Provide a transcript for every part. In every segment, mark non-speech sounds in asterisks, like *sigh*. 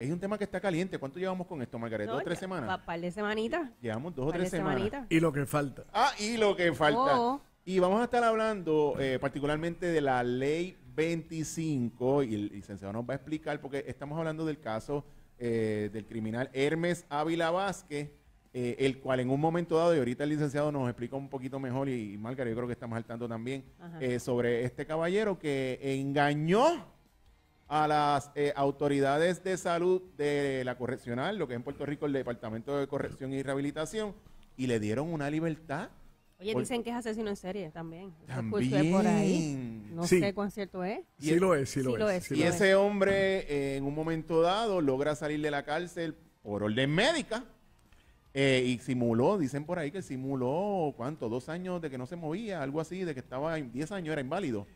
Es un tema que está caliente. ¿Cuánto llevamos con esto, Margaret? ¿Dos o tres semanas? Un par de semanitas. Llevamos dos o tres semanas. Y lo que falta. Ah, y lo que falta. Oh. Y vamos a estar hablando eh, particularmente de la ley 25 y el licenciado nos va a explicar porque estamos hablando del caso eh, del criminal Hermes Ávila Vázquez, eh, el cual en un momento dado, y ahorita el licenciado nos explica un poquito mejor y, Margarita yo creo que estamos al tanto también, sobre este caballero que engañó a las eh, autoridades de salud de la correccional, lo que es en Puerto Rico el Departamento de Corrección y Rehabilitación, y le dieron una libertad. Oye, dicen que es asesino en serie también. también. por ahí. No sé cuán cierto es. Sí, lo es, sí lo, es. y ese hombre eh, en un momento dado logra salir de la cárcel por orden médica eh, y simuló, dicen por ahí que simuló, ¿cuánto? Dos años de que no se movía, algo así, de que estaba 10 años, era inválido.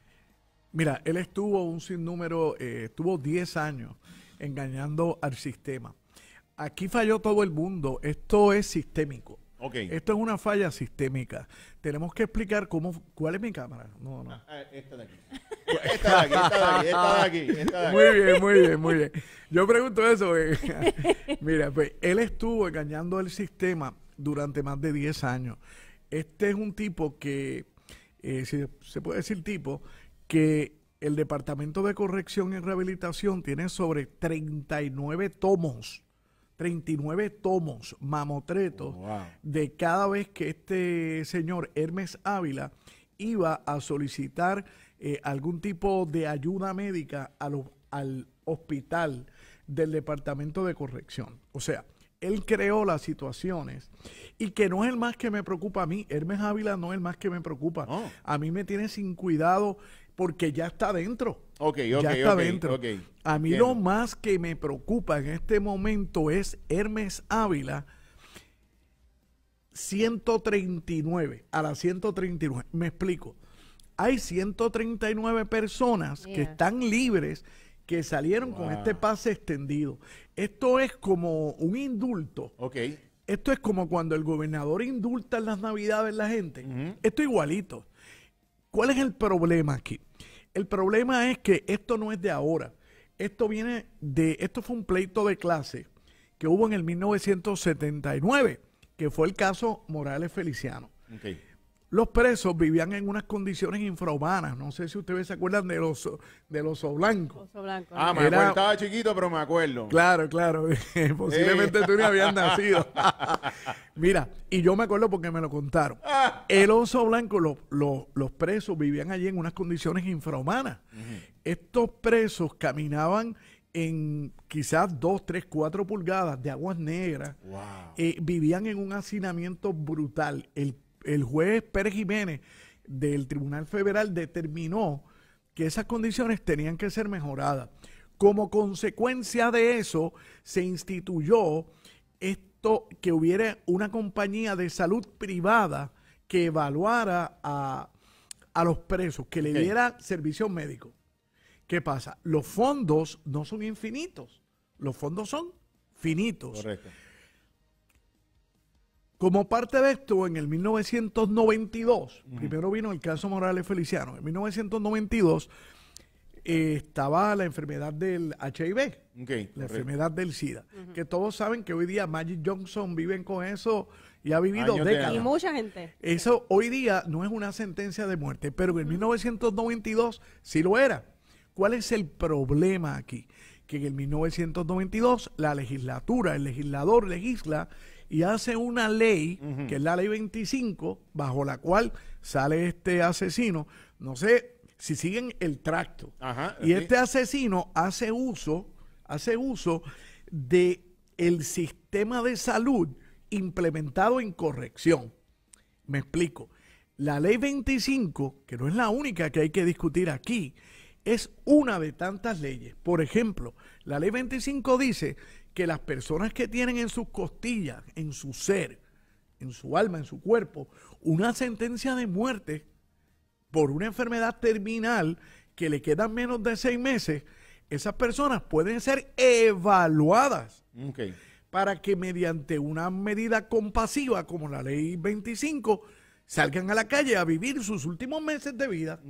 Mira, él estuvo un sinnúmero, eh, estuvo 10 años engañando al sistema. Aquí falló todo el mundo. Esto es sistémico. Okay. Esto es una falla sistémica. Tenemos que explicar cómo. ¿Cuál es mi cámara? No, no. Ah, ah, esta de aquí. Esta de aquí, esta de aquí, esta de aquí, Muy bien, muy bien, muy bien. Yo pregunto eso. Eh. *laughs* Mira, pues él estuvo engañando al sistema durante más de 10 años. Este es un tipo que, eh, si se puede decir tipo, que el Departamento de Corrección y Rehabilitación tiene sobre 39 tomos, 39 tomos mamotretos de cada vez que este señor Hermes Ávila iba a solicitar eh, algún tipo de ayuda médica a al hospital del Departamento de Corrección. O sea, él creó las situaciones y que no es el más que me preocupa a mí. Hermes Ávila no es el más que me preocupa. Oh. A mí me tiene sin cuidado porque ya está dentro. Ok, ya está dentro. A mí lo más que me preocupa en este momento es Hermes Ávila 139, a las 139. Me explico. Hay 139 personas que están libres que salieron con este pase extendido. Esto es como un indulto. Ok. Esto es como cuando el gobernador indulta en las navidades la gente. Esto es Esto igualito. ¿Cuál es el problema aquí? El problema es que esto no es de ahora. Esto viene de, esto fue un pleito de clase que hubo en el 1979, que fue el caso Morales Feliciano los presos vivían en unas condiciones infrahumanas. No sé si ustedes se acuerdan del oso, del oso blanco. Oso blanco ah, me acuerdo, estaba chiquito, pero me acuerdo. Claro, claro. *laughs* Posiblemente tú ni habías *laughs* nacido. Mira, y yo me acuerdo porque me lo contaron. El oso blanco, los presos vivían allí en unas condiciones infrahumanas. Estos presos caminaban en quizás dos, tres, cuatro pulgadas de aguas negras, wow. Eh, vivían en un hacinamiento brutal. El el juez Pérez Jiménez del Tribunal Federal determinó que esas condiciones tenían que ser mejoradas. Como consecuencia de eso, se instituyó esto que hubiera una compañía de salud privada que evaluara a, los presos, que le diera servicio médico. ¿Qué pasa? Los fondos no son infinitos, los fondos son finitos. Correcto. Como parte de esto, en el 1992, primero vino el caso Morales Feliciano, en 1992 eh, estaba la enfermedad del HIV, la enfermedad del SIDA, que todos saben que hoy día Magic Johnson viven con eso y ha vivido décadas. Y mucha gente. Eso hoy día no es una sentencia de muerte, pero en 1992 sí lo era. ¿Cuál es el problema aquí? Que en el 1992 la legislatura, el legislador legisla y hace una ley, que es la ley 25, bajo la cual sale este asesino. No sé si siguen el tracto. y este asesino hace uso, hace uso de el sistema de salud implementado en corrección. Me explico. La ley 25, que no es la única que hay que discutir aquí, es una de tantas leyes. Por ejemplo, la ley 25 dice que las personas que tienen en sus costillas, en su ser, en su alma, en su cuerpo, una sentencia de muerte por una enfermedad terminal que le quedan menos de seis meses, esas personas pueden ser evaluadas para que mediante una medida compasiva como la ley 25 salgan a la calle a vivir sus últimos meses de vida.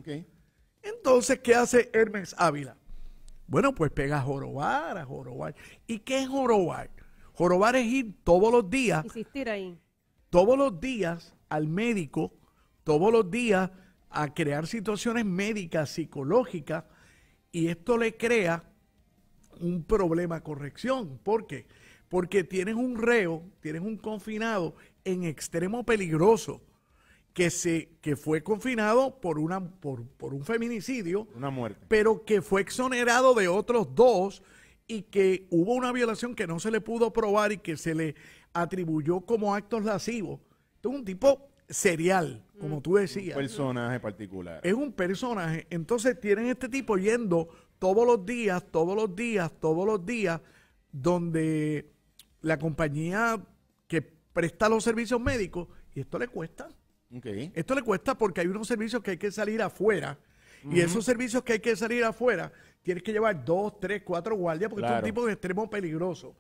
Entonces, ¿qué hace Hermes Ávila? Bueno, pues pega a jorobar, a jorobar. ¿Y qué es jorobar? Jorobar es ir todos los días. Insistir ahí. Todos los días al médico, todos los días a crear situaciones médicas, psicológicas, y esto le crea un problema corrección. ¿Por qué? Porque tienes un reo, tienes un confinado en extremo peligroso que, se, que fue confinado por, una, por, un feminicidio. Una muerte. Pero que fue exonerado de otros dos y que hubo una violación que no se le pudo probar y que se le atribuyó como actos lascivos. es un tipo serial, como tú decías. Un personaje particular. Es un personaje. Entonces, tienen este tipo yendo todos los días, todos los días, todos los días, donde la compañía que presta los servicios médicos, y esto le cuesta. Esto le cuesta porque hay unos servicios que hay que salir afuera. Y esos servicios que hay que salir afuera, tienes que llevar dos, tres, cuatro guardias porque es un tipo de extremo peligroso.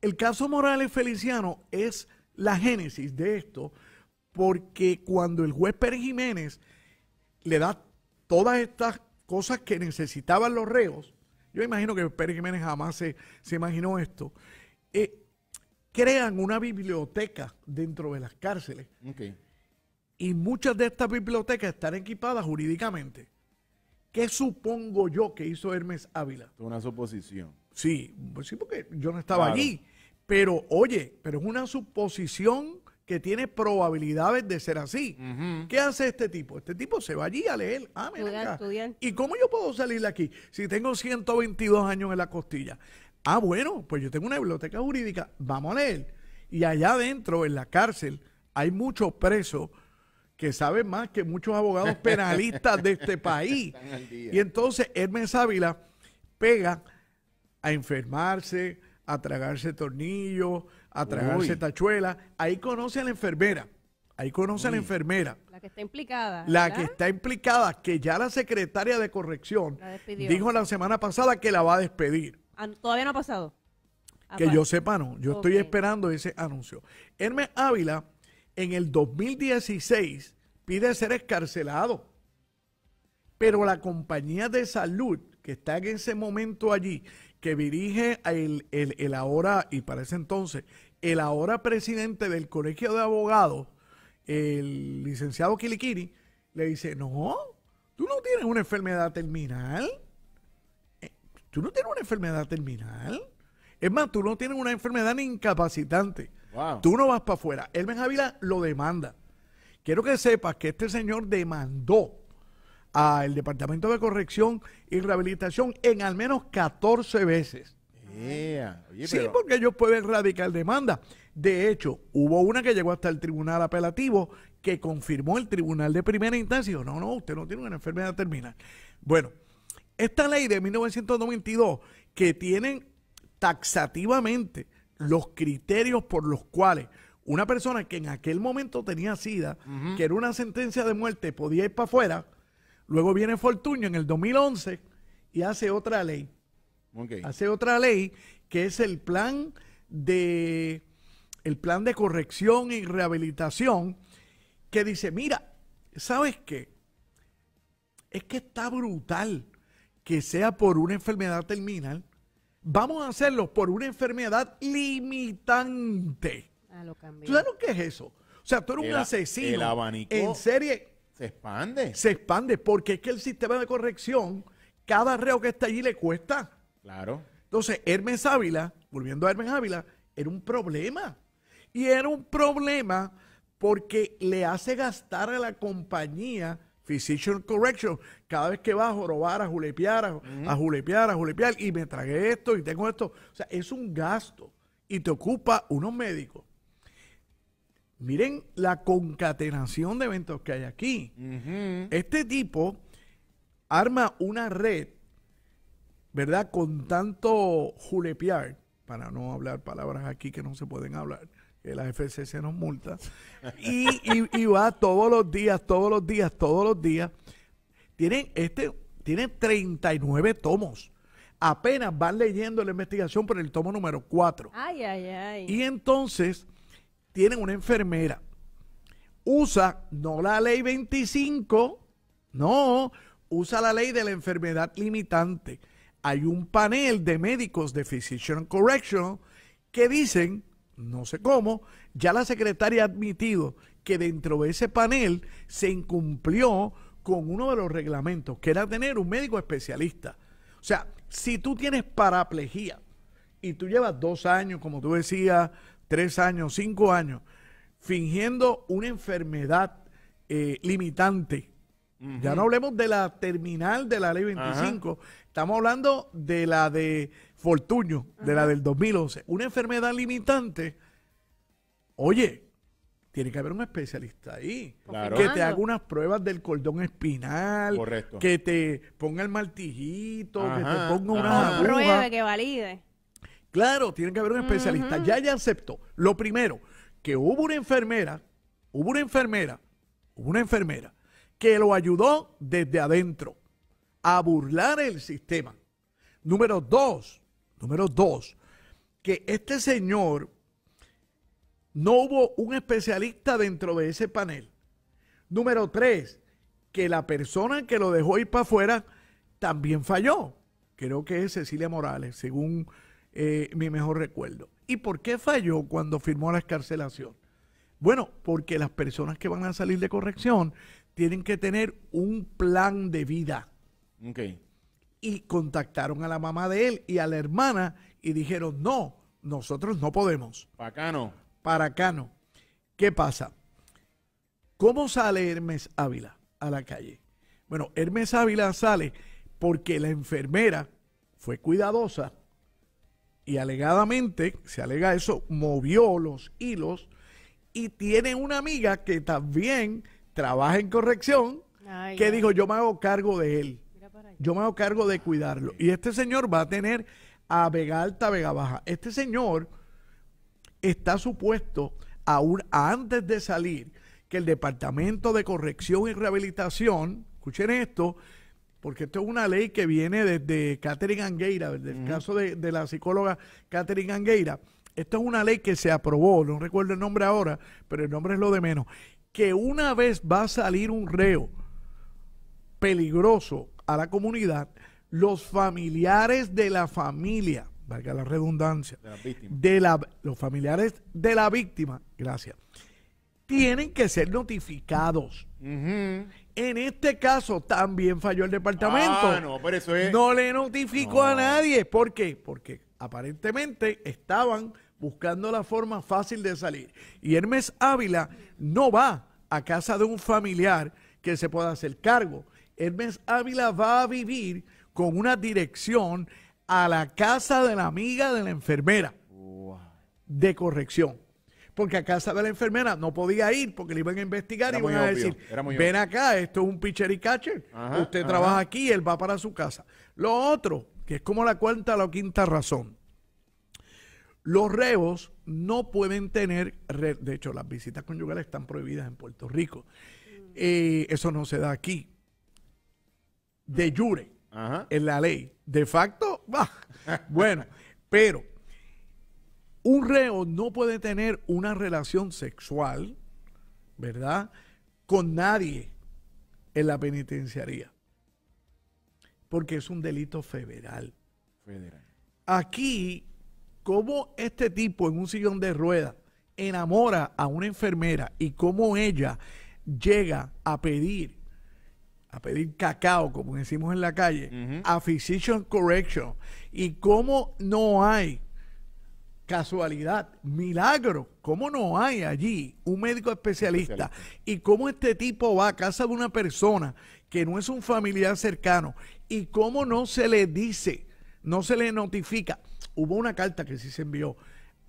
El caso Morales Feliciano es la génesis de esto porque cuando el juez Pérez Jiménez le da todas estas cosas que necesitaban los reos, yo imagino que Pérez Jiménez jamás se, imaginó esto, eh, crean una biblioteca dentro de las cárceles. Y muchas de estas bibliotecas están equipadas jurídicamente. ¿Qué supongo yo que hizo Hermes Ávila? Una suposición. Sí, pues sí, porque yo no estaba allí. Pero oye, pero es una suposición que tiene probabilidades de ser así. ¿Qué hace este tipo? Este tipo se va allí a leer. Ah, ¿Y cómo yo puedo salir de aquí si tengo 122 años en la costilla? Ah, bueno, pues yo tengo una biblioteca jurídica, vamos a leer. Y allá adentro, en la cárcel, hay muchos presos que saben más que muchos abogados penalistas de este *laughs* país. Y entonces Hermes Ávila pega a enfermarse, a tragarse tornillos, a tragarse tachuela. Ahí conoce a la enfermera. Ahí conoce a la enfermera. La que está implicada. La que está implicada, que ya la secretaria de corrección dijo la semana pasada que la va a despedir. Todavía no ha pasado. Ah, que yo sepa, no. Yo estoy esperando ese anuncio. Hermes Ávila, en el 2016, pide ser escarcelado. Pero la compañía de salud que está en ese momento allí, que dirige el, el, el ahora, y para ese entonces, el ahora presidente del Colegio de Abogados, el licenciado Kilikiri, le dice, no, tú no tienes una enfermedad terminal Tú no tienes una enfermedad terminal. Es más, tú no tienes una enfermedad incapacitante. Tú no vas para afuera. Elmen Ávila lo demanda. Quiero que sepas que este señor demandó al Departamento de Corrección y Rehabilitación en al menos 14 veces. sí, porque ellos pueden radicar demanda. De hecho, hubo una que llegó hasta el tribunal apelativo que confirmó el tribunal de primera instancia. y dijo, No, no, usted no tiene una enfermedad terminal. Bueno, esta ley de 1992 que tienen taxativamente los criterios por los cuales una persona que en aquel momento tenía SIDA, que era una sentencia de muerte, podía ir para afuera. Luego viene Fortuño en el 2011 y hace otra ley. Hace otra ley que es el plan de el plan de corrección y rehabilitación que dice, mira, ¿sabes qué? Es que está brutal que sea por una enfermedad terminal, vamos a hacerlo por una enfermedad limitante. Ah, ¿Tú sabes lo que es eso? O sea, tú eres un asesino. en serie. Se expande. Se expande, porque es que el sistema de corrección, cada reo que está allí le cuesta. Claro. Entonces, Hermes Ávila, volviendo a Hermes Ávila, era un problema. Y era un problema porque le hace gastar a la compañía Physician Correction, cada vez que bajo a a julepear, a, a julepear, a julepear, y me tragué esto y tengo esto. O sea, es un gasto y te ocupa unos médicos. Miren la concatenación de eventos que hay aquí. Este tipo arma una red, ¿verdad? Con tanto julepear, para no hablar palabras aquí que no se pueden hablar, que la FCC nos multa, y, va todos los días, todos los días, todos los días. Tienen, este, tiene 39 tomos. Apenas van leyendo la investigación por el tomo número 4. Ay, ay, ay. Y entonces tienen una enfermera. Usa no la ley 25, no, usa la ley de la enfermedad limitante. Hay un panel de médicos de Physician Correction que dicen no sé cómo, ya la secretaria ha admitido que dentro de ese panel se incumplió con uno de los reglamentos, que era tener un médico especialista. O sea, si tú tienes paraplejía y tú llevas dos años, como tú decías, tres años, cinco años, fingiendo una enfermedad eh, limitante ya no hablemos de la terminal de la ley 25, estamos hablando de la de Fortuño, de la del 2011. Una enfermedad limitante, oye, tiene que haber un especialista ahí. Que te haga unas pruebas del cordón espinal. Correcto. Que te ponga el martillito, que te ponga una prueba Pruebe, que valide. Claro, tiene que haber un especialista. Ya ya acepto. Lo primero, que hubo una enfermera, hubo una enfermera, hubo una enfermera que lo ayudó desde adentro a burlar el sistema. Número dos, número dos, que este señor no hubo un especialista dentro de ese panel. Número tres, que la persona que lo dejó ir para afuera también falló. Creo que es Cecilia Morales, según eh, mi mejor recuerdo. ¿Y por qué falló cuando firmó la escarcelación? Bueno, porque las personas que van a salir de corrección tienen que tener un plan de vida. Okay. Y contactaron a la mamá de él y a la hermana y dijeron, no, nosotros no podemos. Para acá no. Para acá no. ¿Qué pasa? ¿Cómo sale Hermes Ávila a la calle? Bueno, Hermes Ávila sale porque la enfermera fue cuidadosa y alegadamente, se alega eso, movió los hilos y tiene una amiga que también trabaja en corrección, que dijo, yo me hago cargo de él. Yo me hago cargo de cuidarlo. Y este señor va a tener a Vega Alta, Vega Baja. Este señor está supuesto, aún antes de salir, que el Departamento de Corrección y Rehabilitación, escuchen esto, porque esto es una ley que viene desde Catherine Angueira, desde el caso de, de, la psicóloga Catherine Angueira. Esto es una ley que se aprobó, no recuerdo el nombre ahora, pero el nombre es lo de menos que una vez va a salir un reo peligroso a la comunidad, los familiares de la familia, valga la redundancia, de, la los familiares de la víctima, gracias, tienen que ser notificados. En este caso también falló el departamento. Ah, no, eso no le notificó a nadie. ¿Por qué? Porque aparentemente estaban buscando la forma fácil de salir. Y Hermes Ávila no va a casa de un familiar que se pueda hacer cargo. Hermes Ávila va a vivir con una dirección a la casa de la amiga de la enfermera de corrección. Porque a casa de la enfermera no podía ir porque le iban a investigar y iban a decir, ven acá, esto es un pitcher y catcher, usted trabaja aquí, él va para su casa. Lo otro, que es como la cuarta o la quinta razón, los reos no pueden tener, de hecho las visitas conyugales están prohibidas en Puerto Rico. Eh, eso no se da aquí. De jure, en la ley. De facto, va. bueno, pero un reo no puede tener una relación sexual, ¿verdad? Con nadie en la penitenciaría. Porque es un delito federal. Federal. Aquí cómo este tipo en un sillón de ruedas enamora a una enfermera y cómo ella llega a pedir, a pedir cacao, como decimos en la calle, a Physician Correction, y cómo no hay casualidad, milagro, cómo no hay allí un médico especialista y cómo este tipo va a casa de una persona que no es un familiar cercano y cómo no se le dice no se le notifica. Hubo una carta que sí se envió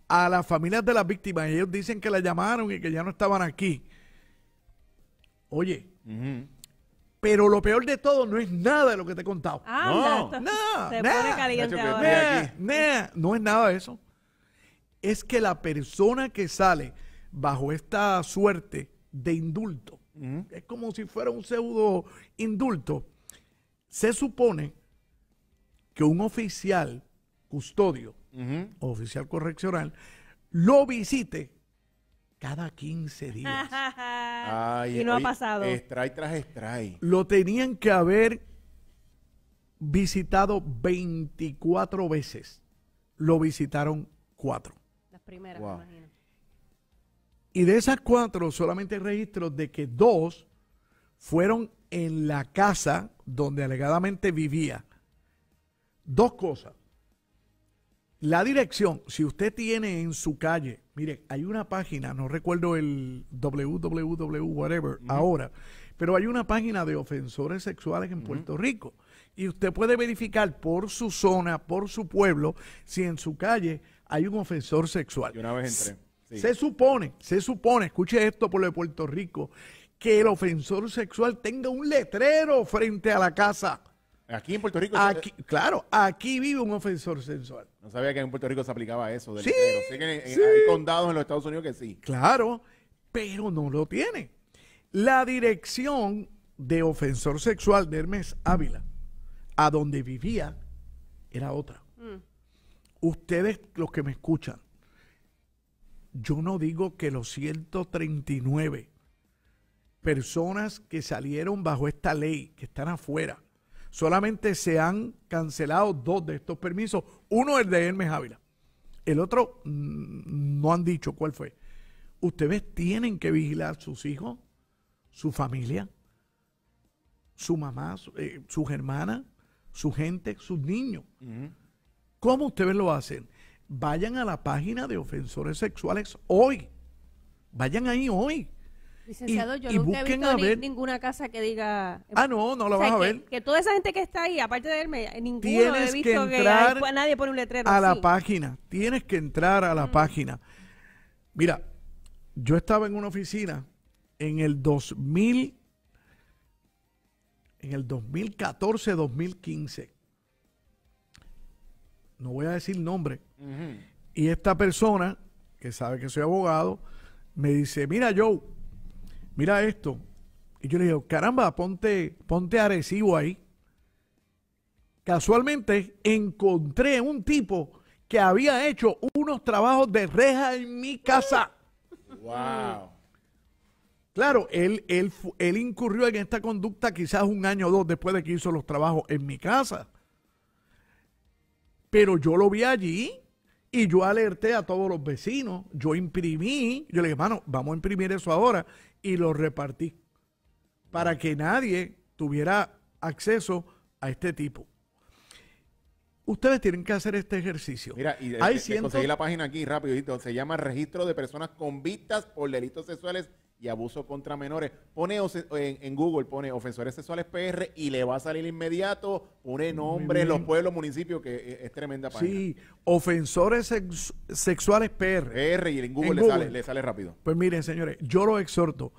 a las familias de las víctimas. Ellos dicen que la llamaron y que ya no estaban aquí. Oye, pero lo peor de todo no es nada de lo que te he contado. Ah, no, no, no es nada de eso. Es que la persona que sale bajo esta suerte de indulto, es como si fuera un pseudo indulto, se supone que un oficial custodio oficial correccional lo visite cada 15 días. *laughs* y no ha pasado. Extrae tras extrae. Lo tenían que haber visitado 24 veces. Lo visitaron cuatro. Las primeras, me imagino. Y de esas cuatro, solamente registro de que dos fueron en la casa donde alegadamente vivía. Dos cosas. La dirección, si usted tiene en su calle, mire, hay una página, no recuerdo el www, whatever, ahora, pero hay una página de ofensores sexuales en Puerto Rico. Y usted puede verificar por su zona, por su pueblo, si en su calle hay un ofensor sexual. Yo una vez entré. Se supone, se supone, escuche esto por lo de Puerto Rico, que el ofensor sexual tenga un letrero frente a la casa Aquí en Puerto Rico. Aquí, claro, aquí vive un ofensor sexual. No sabía que en Puerto Rico se aplicaba eso. sí, hay condados en los Estados Unidos que sí. Claro, pero no lo tiene. La dirección de ofensor sexual de Hermes Ávila, a donde vivía, era otra. Mm. Ustedes, los que me escuchan, yo no digo que los 139 personas que salieron bajo esta ley, que están afuera, solamente se han cancelado dos de estos permisos. Uno es de Hermes Ávila. El otro mm, no han dicho cuál fue. Ustedes tienen que vigilar sus hijos, su familia, su mamá, eh, sus hermanas, su gente, sus niños. ¿Cómo ustedes lo hacen? Vayan a la página de ofensores sexuales hoy. Vayan ahí hoy. Licenciado, yo nunca he visto ninguna casa que diga. Ah, no, no la vas a ver. Que, toda esa gente que está ahí, aparte de él, ninguno he visto que, pues, nadie pone un letrero. A la página, tienes que entrar a la mm. página. Mira, yo estaba en una oficina en el 2000, en el 2014, 2015. No voy a decir nombre. Y esta persona, que sabe que soy abogado, me dice: Mira, Joe mira esto. Y yo le digo, caramba, ponte, ponte Arecibo ahí. Casualmente encontré un tipo que había hecho unos trabajos de reja en mi casa. Wow. Claro, él, él, él incurrió en esta conducta quizás un año o dos después de que hizo los trabajos en mi casa. Pero yo lo vi allí y yo alerté a todos los vecinos. Yo imprimí, yo le dije, hermano, vamos a imprimir eso ahora y lo repartí para que nadie tuviera acceso a este tipo. Ustedes tienen que hacer este ejercicio. Mira, y Hay conseguí la página aquí rapidito. Se llama Registro de Personas Convictas por Delitos Sexuales y abuso contra menores. Pone en, Google, pone ofensores sexuales PR y le va a salir inmediato, pone en los pueblos, municipios, que e-, es, tremenda página. Sí, ofensores sexuales PR. PR y en Google, le, Sale, rápido. Pues miren, señores, yo lo exhorto,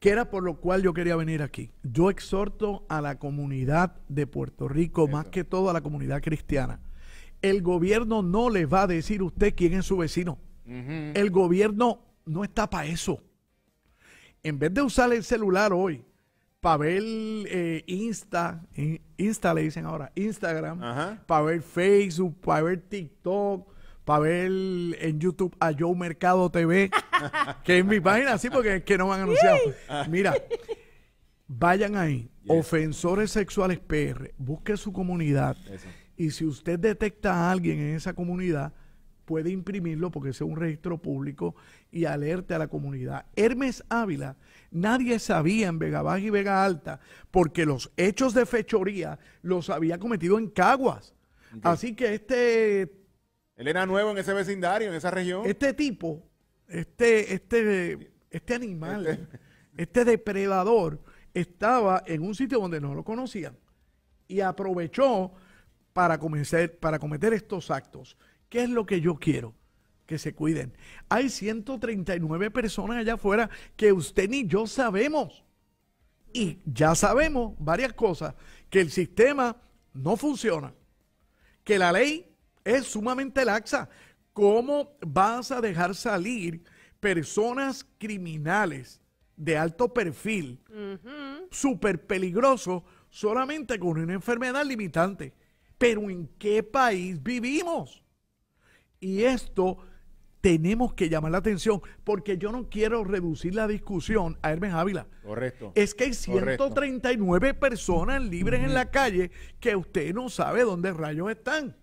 que era por lo cual yo quería venir aquí. Yo exhorto a la comunidad de Puerto Rico, más que todo a la comunidad cristiana. El gobierno no le va a decir usted quién es su vecino. El gobierno no está para eso en vez de usar el celular hoy para ver eh, Insta, eh, Insta le dicen ahora, Instagram, para ver Facebook, para ver TikTok, para ver en YouTube a Joe Mercado TV, *laughs* que es mi página, sí, porque es que no van han anunciado. Ah. Mira, vayan ahí, ofensores sexuales PR, busque su comunidad y si usted detecta a alguien en esa comunidad, puede imprimirlo porque es un registro público y alerte a la comunidad. Hermes Ávila, nadie sabía en Vega Baja y Vega Alta porque los hechos de fechoría los había cometido en Caguas. Así que este... Él era nuevo en ese vecindario, en esa región. Este tipo, este, este, este animal, este, este depredador, estaba en un sitio donde no lo conocían y aprovechó para, para cometer estos actos. ¿Qué es lo que yo quiero? Que se cuiden. Hay 139 personas allá afuera que usted ni yo sabemos. Y ya sabemos varias cosas, que el sistema no funciona, que la ley es sumamente laxa. ¿Cómo vas a dejar salir personas criminales de alto perfil, súper peligrosos, solamente con una enfermedad limitante? Pero ¿en qué país vivimos? Y esto tenemos que llamar la atención porque yo no quiero reducir la discusión a Hermes Ávila. Correcto. Es que hay 139 personas libres en la calle que usted no sabe dónde rayos están.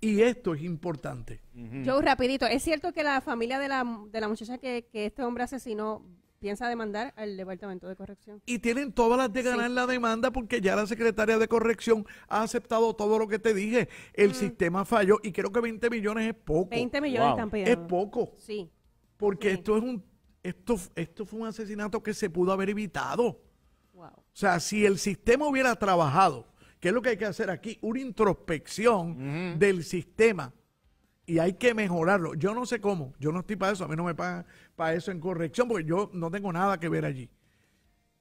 Y esto es importante. Joe, rapidito, es cierto que la familia de la, muchacha que, que este hombre asesinó piensa demandar al Departamento de Corrección. Y tienen todas las de ganar la demanda porque ya la secretaria de Corrección ha aceptado todo lo que te dije. El mm. sistema falló y creo que 20 millones es poco. 20 millones wow. Es poco. Sí. Porque esto es un esto esto fue un asesinato que se pudo haber evitado. Wow. O sea, si el sistema hubiera trabajado, ¿qué es lo que hay que hacer aquí, una introspección del sistema y hay que mejorarlo. Yo no sé cómo, yo no estoy para eso, a mí no me pagan para eso en corrección, porque yo no tengo nada que ver allí.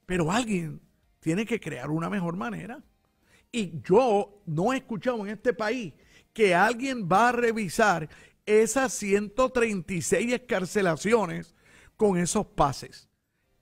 Pero alguien tiene que crear una mejor manera. Y yo no he escuchado en este país que alguien va a revisar esas 136 escarcelaciones con esos pases.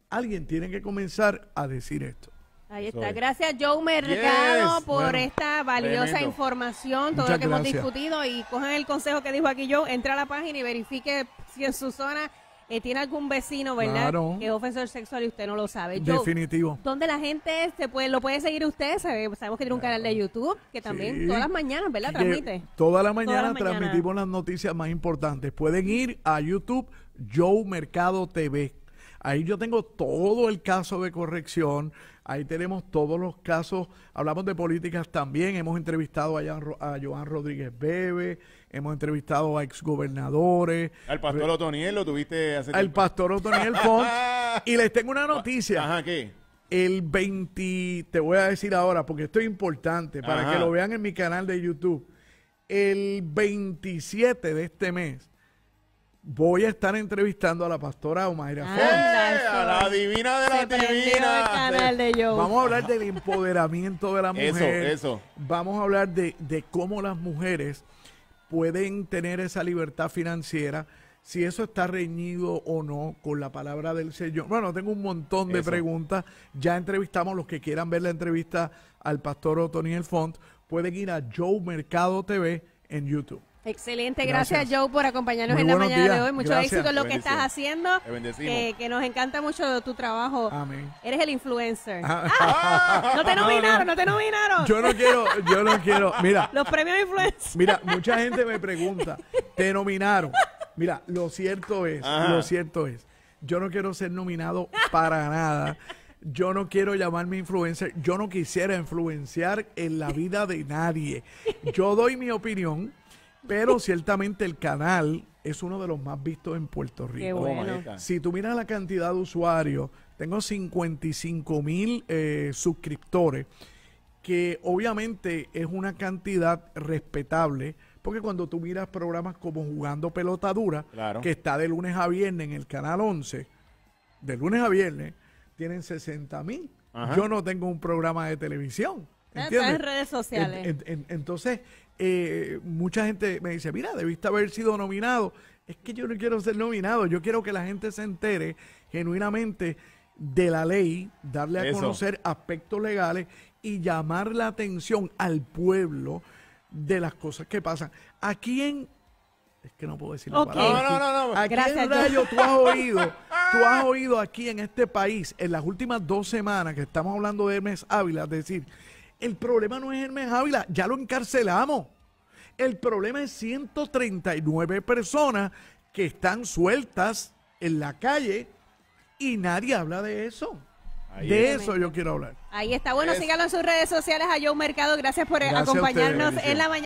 Alguien tiene que comenzar a decir esto. Ahí está. Gracias, Joe Mercado, por esta valiosa información, todo lo que hemos discutido. Y cojan el consejo que dijo aquí Joe: entra a la página y verifique si en su zona eh, tiene algún vecino, ¿verdad? Que es ofensor sexual y usted no lo sabe. Joe, Definitivo. ¿Dónde la gente se puede, lo puede seguir usted? Sabemos que tiene un canal de YouTube que también todas las mañanas, ¿verdad? Transmite. Toda la mañana todas las mañanas transmitimos las noticias más importantes. Pueden ir a YouTube Joe Mercado TV. Ahí yo tengo todo el caso de corrección. Ahí tenemos todos los casos. Hablamos de políticas también. Hemos entrevistado a, a Joan Rodríguez Bebe, hemos entrevistado a exgobernadores. Al pastor Otoniel lo tuviste hace tiempo. Al pastor Otoniel Pons. *laughs* y les tengo una noticia. Ajá, ¿qué? El 20, te voy a decir ahora, porque esto es importante, para que lo vean en mi canal de YouTube. El 27 de este mes, voy a estar entrevistando a la pastora Omaira ah, Font. Eh, la divina de la divina. Vamos a hablar del empoderamiento de la mujer. Eso, eso. Vamos a hablar de, cómo las mujeres pueden tener esa libertad financiera si eso está reñido o no con la palabra del Señor. Bueno, tengo un montón de preguntas. Ya entrevistamos los que quieran ver la entrevista al pastor Otoniel Font. Pueden ir a Joe Mercado TV en YouTube. Excelente, gracias, Joe por acompañarnos en la mañana de hoy. Mucho éxito en lo que estás haciendo. Eh, que nos encanta mucho tu trabajo. Amén. Eres el influencer. Ah. *laughs* no te *laughs* nominaron, no, te nominaron. Yo no quiero, yo no quiero. Mira. *laughs* Los premios influencer. Mira, mucha gente me pregunta, ¿te nominaron? Mira, lo cierto es, lo cierto es, yo no quiero ser nominado para nada. Yo no quiero llamarme influencer. Yo no quisiera influenciar en la vida de nadie. Yo doy mi opinión pero ciertamente el canal es uno de los más vistos en Puerto Rico. Si tú miras la cantidad de usuarios, tengo 55 mil eh, suscriptores, que obviamente es una cantidad respetable, porque cuando tú miras programas como Jugando Pelota Dura, que está de lunes a viernes en el canal 11, de lunes a viernes, tienen 60 mil. Yo no tengo un programa de televisión. ¿entiendes? En redes sociales. entonces, eh, mucha gente me dice, mira, debiste haber sido nominado. Es que yo no quiero ser nominado, yo quiero que la gente se entere genuinamente de la ley, darle a conocer aspectos legales y llamar la atención al pueblo de las cosas que pasan. ¿A quién? Es que no puedo decir la No, no, no, ¿A quién rayos tú has *laughs* oído? Tú has oído aquí en este país, en las últimas dos semanas que estamos hablando de Hermes Ávila, decir, el problema no es Hermes Ávila, ya lo encarcelamos. El problema es 139 personas que están sueltas en la calle y nadie habla de eso. de eso yo quiero hablar. Ahí está. Bueno, síganlo en sus redes sociales a Joe Mercado. Gracias por acompañarnos en la mañana.